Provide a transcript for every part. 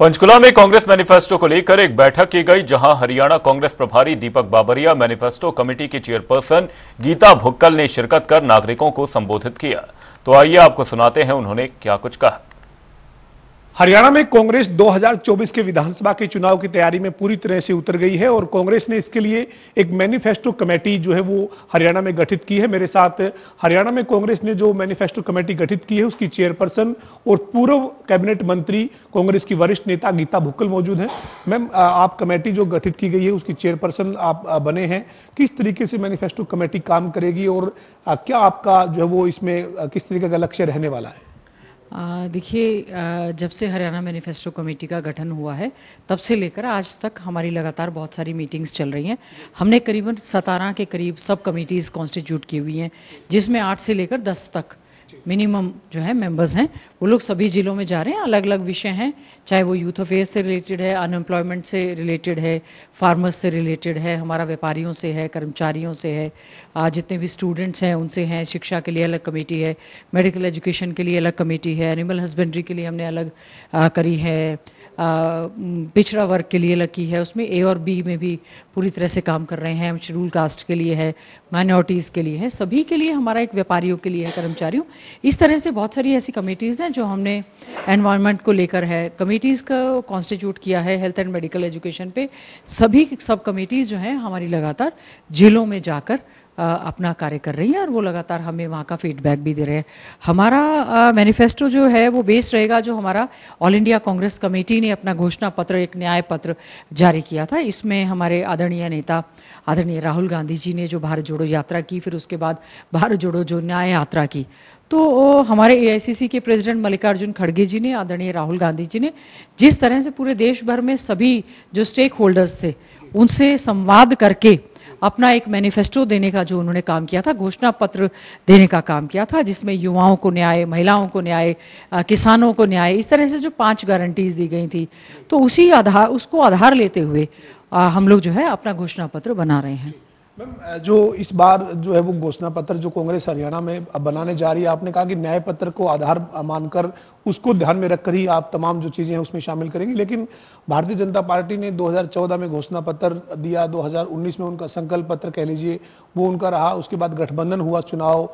पंचकुला में कांग्रेस मैनिफेस्टो को लेकर एक बैठक की गई जहां हरियाणा कांग्रेस प्रभारी दीपक बाबरिया मैनिफेस्टो कमेटी के चेयरपर्सन गीता भुक्कल ने शिरकत कर नागरिकों को संबोधित किया तो आइए आपको सुनाते हैं उन्होंने क्या कुछ कहा हरियाणा में कांग्रेस 2024 के विधानसभा के चुनाव की तैयारी में पूरी तरह से उतर गई है और कांग्रेस ने इसके लिए एक मैनिफेस्टो कमेटी जो है वो हरियाणा में गठित की है मेरे साथ हरियाणा में कांग्रेस ने जो मैनिफेस्टो कमेटी गठित की है उसकी चेयरपर्सन और पूर्व कैबिनेट मंत्री कांग्रेस की वरिष्ठ नेता गीता भुक्कल मौजूद है मैम आप कमेटी जो गठित की गई है उसकी चेयरपर्सन आप बने हैं किस तरीके से मैनिफेस्टो कमेटी काम करेगी और क्या आपका जो है वो इसमें किस तरीके का लक्ष्य रहने वाला है देखिए जब से हरियाणा मैनिफेस्टो कमेटी का गठन हुआ है तब से लेकर आज तक हमारी लगातार बहुत सारी मीटिंग्स चल रही हैं हमने करीबन सतारह के करीब सब कमेटीज़ कॉन्स्टिट्यूट की हुई हैं जिसमें आठ से लेकर दस तक मिनिमम जो है मेंबर्स हैं वो लोग सभी ज़िलों में जा रहे हैं अलग अलग विषय हैं चाहे वो यूथ अफेयर से रिलेटेड है अनएम्प्लॉयमेंट से रिलेटेड है फार्मर्स से रिलेटेड है हमारा व्यापारियों से है कर्मचारियों से है जितने भी स्टूडेंट्स हैं उनसे हैं शिक्षा के लिए अलग कमेटी है मेडिकल एजुकेशन के लिए अलग कमेटी है एनिमल हस्बेंड्री के लिए हमने अलग आ, करी है पिछड़ा वर्ग के लिए अलग की है उसमें ए और बी में भी पूरी तरह से काम कर रहे हैं हम शेड्यूल कास्ट के लिए है माइनॉरिटीज़ के लिए है सभी के लिए हमारा एक व्यापारियों के लिए है कर्मचारियों इस तरह से बहुत सारी ऐसी कमेटीज़ हैं जो हमने एनवायरनमेंट को लेकर है कमेटीज़ का कॉन्स्टिट्यूट किया है हेल्थ एंड मेडिकल एजुकेशन पे सभी सब कमेटीज़ जो हैं हमारी लगातार जिलों में जाकर अपना कार्य कर रही है और वो लगातार हमें वहाँ का फीडबैक भी दे रहे हैं हमारा मैनिफेस्टो जो है वो बेस्ड रहेगा जो हमारा ऑल इंडिया कांग्रेस कमेटी ने अपना घोषणा पत्र एक न्याय पत्र जारी किया था इसमें हमारे आदरणीय नेता आदरणीय राहुल गांधी जी ने जो भारत जोड़ो यात्रा की फिर उसके बाद भारत जोड़ो जो न्याय यात्रा की तो हमारे ए के प्रेसिडेंट मल्लिकार्जुन खड़गे जी ने आदरणीय राहुल गांधी जी ने जिस तरह से पूरे देश भर में सभी जो स्टेक होल्डर्स थे उनसे संवाद करके अपना एक मैनिफेस्टो देने का जो उन्होंने काम किया था घोषणा पत्र देने का काम किया था जिसमें युवाओं को न्याय महिलाओं को न्याय किसानों को न्याय इस तरह से जो पाँच गारंटीज दी गई थी तो उसी आधार उसको आधार लेते हुए आ, हम लोग जो है अपना घोषणा पत्र बना रहे हैं मैम जो इस बार जो है वो घोषणा पत्र जो कांग्रेस हरियाणा में अब बनाने जा रही है आपने कहा कि न्याय पत्र को आधार मानकर उसको ध्यान में रखकर ही आप तमाम जो चीज़ें हैं उसमें शामिल करेंगे लेकिन भारतीय जनता पार्टी ने 2014 में घोषणा पत्र दिया 2019 में उनका संकल्प पत्र कह लीजिए वो उनका रहा उसके बाद गठबंधन हुआ चुनाव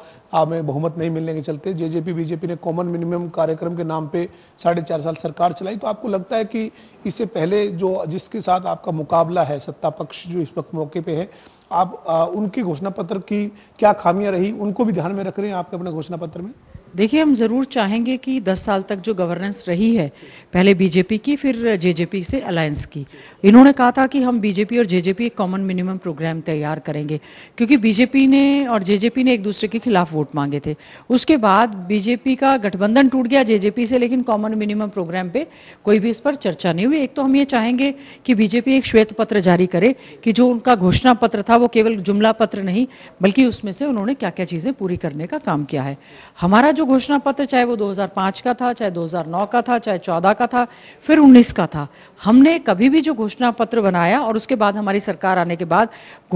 में बहुमत नहीं मिलने के चलते जेजेपी बीजेपी ने कॉमन मिनिमम कार्यक्रम के नाम पर साढ़े चार साल सरकार चलाई तो आपको लगता है कि इससे पहले जो जिसके साथ आपका मुकाबला है सत्ता पक्ष जो इस वक्त मौके पर है आप आ, उनके घोषणा पत्र की क्या खामियां रही उनको भी ध्यान में रख रहे हैं आपके अपने घोषणा पत्र में देखिए हम ज़रूर चाहेंगे कि 10 साल तक जो गवर्नेंस रही है पहले बीजेपी की फिर जेजेपी से अलायंस की इन्होंने कहा था कि हम बीजेपी और जेजेपी एक कॉमन मिनिमम प्रोग्राम तैयार करेंगे क्योंकि बीजेपी ने और जेजेपी ने एक दूसरे के खिलाफ वोट मांगे थे उसके बाद बीजेपी का गठबंधन टूट गया जेजेपी से लेकिन कॉमन मिनिमम प्रोग्राम पर कोई भी इस पर चर्चा नहीं हुई एक तो हम ये चाहेंगे कि बीजेपी एक श्वेत पत्र जारी करे कि जो उनका घोषणा पत्र था वो केवल जुमला पत्र नहीं बल्कि उसमें से उन्होंने क्या क्या चीज़ें पूरी करने का काम किया है हमारा जो घोषणा पत्र चाहे वो 2005 का था चाहे 2009 का था चाहे 14 का था फिर 19 का था हमने कभी भी जो घोषणा पत्र बनाया और उसके बाद हमारी सरकार आने के बाद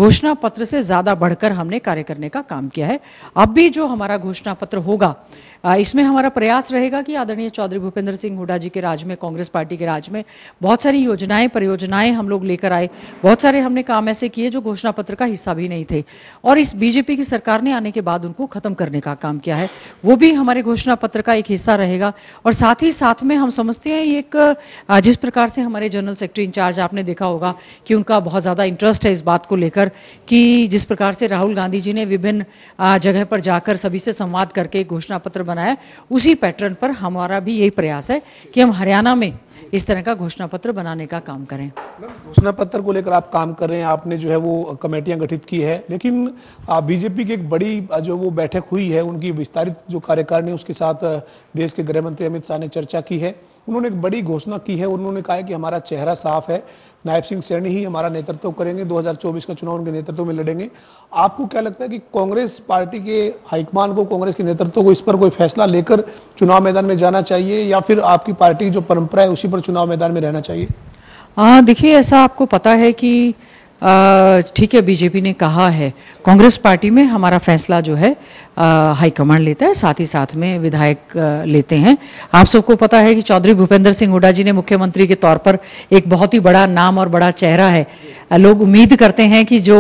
घोषणा पत्र से ज़्यादा बढ़कर हमने कार्य करने का काम किया है अब भी जो हमारा घोषणा पत्र होगा इसमें हमारा प्रयास रहेगा कि आदरणीय चौधरी भूपेंद्र सिंह हुडा जी के राज में कांग्रेस पार्टी के राज में बहुत सारी योजनाएं परियोजनाएं हम लोग लेकर आए बहुत सारे हमने काम ऐसे किए जो घोषणा पत्र का हिस्सा भी नहीं थे और इस बीजेपी की सरकार ने आने के बाद उनको खत्म करने का काम किया है वो भी भी हमारे घोषणा पत्र का एक हिस्सा रहेगा और साथ ही साथ में हम समझते हैं एक जिस प्रकार से हमारे जनरल सेक्रेटरी इंचार्ज आपने देखा होगा कि उनका बहुत ज़्यादा इंटरेस्ट है इस बात को लेकर कि जिस प्रकार से राहुल गांधी जी ने विभिन्न जगह पर जाकर सभी से संवाद करके घोषणा पत्र बनाया उसी पैटर्न पर हमारा भी यही प्रयास है कि हम हरियाणा में इस तरह का घोषणा पत्र बनाने का काम करें घोषणा पत्र को लेकर आप काम कर रहे हैं आपने जो है वो कमेटियां गठित की है लेकिन बीजेपी की एक बड़ी जो वो बैठक हुई है उनकी विस्तारित जो कार्यकारिणी उसके साथ देश के गृह मंत्री अमित शाह ने चर्चा की है उन्होंने एक बड़ी घोषणा की है उन्होंने कहा है कि हमारा चेहरा साफ है नायब सिंह सैनी ही हमारा नेतृत्व करेंगे 2024 का चुनाव उनके नेतृत्व में लड़ेंगे आपको क्या लगता है कि कांग्रेस पार्टी के हाईकमान को कांग्रेस के नेतृत्व को इस पर कोई फैसला लेकर चुनाव मैदान में जाना चाहिए या फिर आपकी पार्टी की जो परंपरा है उसी पर चुनाव मैदान में रहना चाहिए हाँ, देखिए ऐसा आपको पता है कि ठीक है बीजेपी ने कहा है कांग्रेस पार्टी में हमारा फैसला जो है हाईकमांड लेता है साथ ही साथ में विधायक लेते हैं आप सबको पता है कि चौधरी भूपेंद्र सिंह हुडा जी ने मुख्यमंत्री के तौर पर एक बहुत ही बड़ा नाम और बड़ा चेहरा है लोग उम्मीद करते हैं कि जो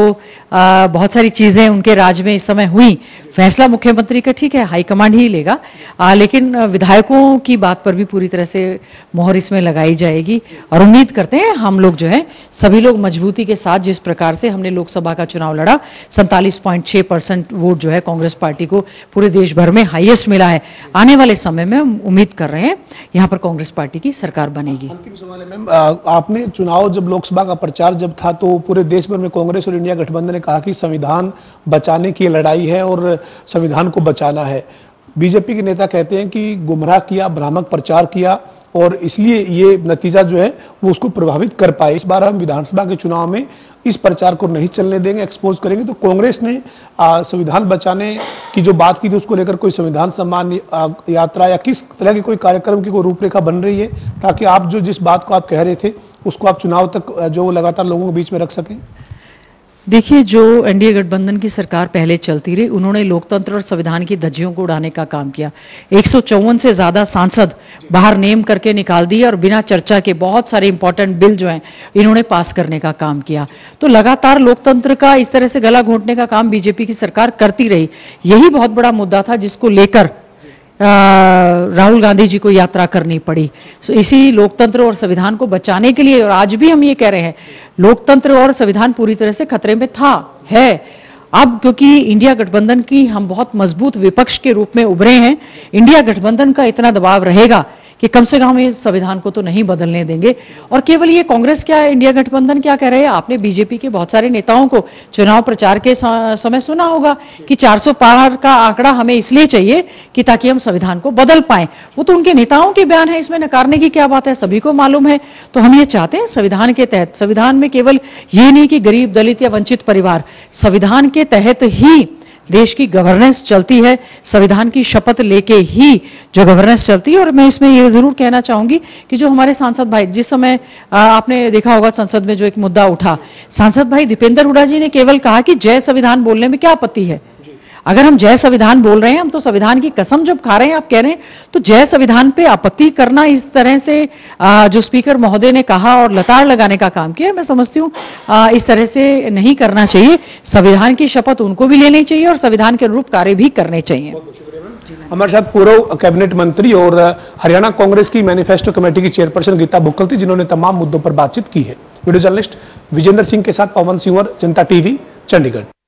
बहुत सारी चीज़ें उनके राज्य में इस समय हुई फैसला मुख्यमंत्री का ठीक है हाईकमांड ही लेगा आ, लेकिन विधायकों की बात पर भी पूरी तरह से मोहर इसमें लगाई जाएगी और उम्मीद करते हैं हम लोग जो है सभी लोग मजबूती के साथ जिस प्रकार से हमने लोकसभा का चुनाव लड़ा सैंतालीस परसेंट वोट जो है कांग्रेस पार्टी को पूरे देश भर में हाइएस्ट मिला है आने वाले समय में हम उम्मीद कर रहे हैं यहाँ पर कांग्रेस पार्टी की सरकार बनेगी आपने चुनाव जब लोकसभा का प्रचार जब था तो पूरे देश भर में कांग्रेस और इंडिया गठबंधन ने कहा कि संविधान बचाने की लड़ाई है और संविधान को बचाना है बीजेपी के नेता कहते हैं कि गुमराह किया भ्रामक प्रचार किया और इसलिए ये नतीजा जो है वो उसको प्रभावित कर पाए इस बार हम विधानसभा के चुनाव में इस प्रचार को नहीं चलने देंगे एक्सपोज करेंगे तो कांग्रेस ने संविधान बचाने की जो बात की थी उसको लेकर कोई संविधान सम्मान यात्रा या किस तरह की कोई कार्यक्रम की कोई रूपरेखा बन रही है ताकि आप जो जिस बात को आप कह रहे थे उसको आप चुनाव तक जो लगातार लोगों के बीच में रख सकें देखिए जो एनडीए गठबंधन की सरकार पहले चलती रही उन्होंने लोकतंत्र और संविधान की धज्जियों को उड़ाने का काम किया एक से ज़्यादा सांसद बाहर नेम करके निकाल दिए और बिना चर्चा के बहुत सारे इंपॉर्टेंट बिल जो हैं इन्होंने पास करने का काम किया तो लगातार लोकतंत्र का इस तरह से गला घोंटने का काम बीजेपी की सरकार करती रही यही बहुत बड़ा मुद्दा था जिसको लेकर राहुल गांधी जी को यात्रा करनी पड़ी सो इसी लोकतंत्र और संविधान को बचाने के लिए और आज भी हम ये कह रहे हैं लोकतंत्र और संविधान पूरी तरह से खतरे में था है अब क्योंकि इंडिया गठबंधन की हम बहुत मजबूत विपक्ष के रूप में उभरे हैं इंडिया गठबंधन का इतना दबाव रहेगा कि कम से कम हम इस संविधान को तो नहीं बदलने देंगे और केवल ये कांग्रेस क्या इंडिया गठबंधन क्या कह रहे हैं आपने बीजेपी के बहुत सारे नेताओं को चुनाव प्रचार के समय सुना होगा कि 400 पार का आंकड़ा हमें इसलिए चाहिए कि ताकि हम संविधान को बदल पाए वो तो उनके नेताओं के बयान है इसमें नकारने की क्या बात है सभी को मालूम है तो हम ये चाहते हैं संविधान के तहत संविधान में केवल ये नहीं कि गरीब दलित या वंचित परिवार संविधान के तहत ही देश की गवर्नेंस चलती है संविधान की शपथ लेके ही जो गवर्नेंस चलती है और मैं इसमें ये जरूर कहना चाहूंगी कि जो हमारे सांसद भाई जिस समय आपने देखा होगा संसद में जो एक मुद्दा उठा सांसद भाई दीपेंद्र हुडा जी ने केवल कहा कि जय संविधान बोलने में क्या आपत्ति है अगर हम जय संविधान बोल रहे हैं हम तो संविधान की कसम जब खा रहे हैं आप कह रहे हैं तो जय संविधान पे आपत्ति करना इस तरह से जो स्पीकर महोदय ने कहा और लताड़ लगाने का काम किया मैं समझती हूँ इस तरह से नहीं करना चाहिए संविधान की शपथ उनको भी लेनी चाहिए और संविधान के अनुरूप कार्य भी करने चाहिए हमारे साथ पूर्व कैबिनेट मंत्री और हरियाणा कांग्रेस की मैनिफेस्टो कमेटी की चेयरपर्सन गीता बुक्कल थी जिन्होंने तमाम मुद्दों पर बातचीत की है वीडियो जर्नलिस्ट विजेंद्र सिंह के साथ पवन सिंह और जनता टीवी चंडीगढ़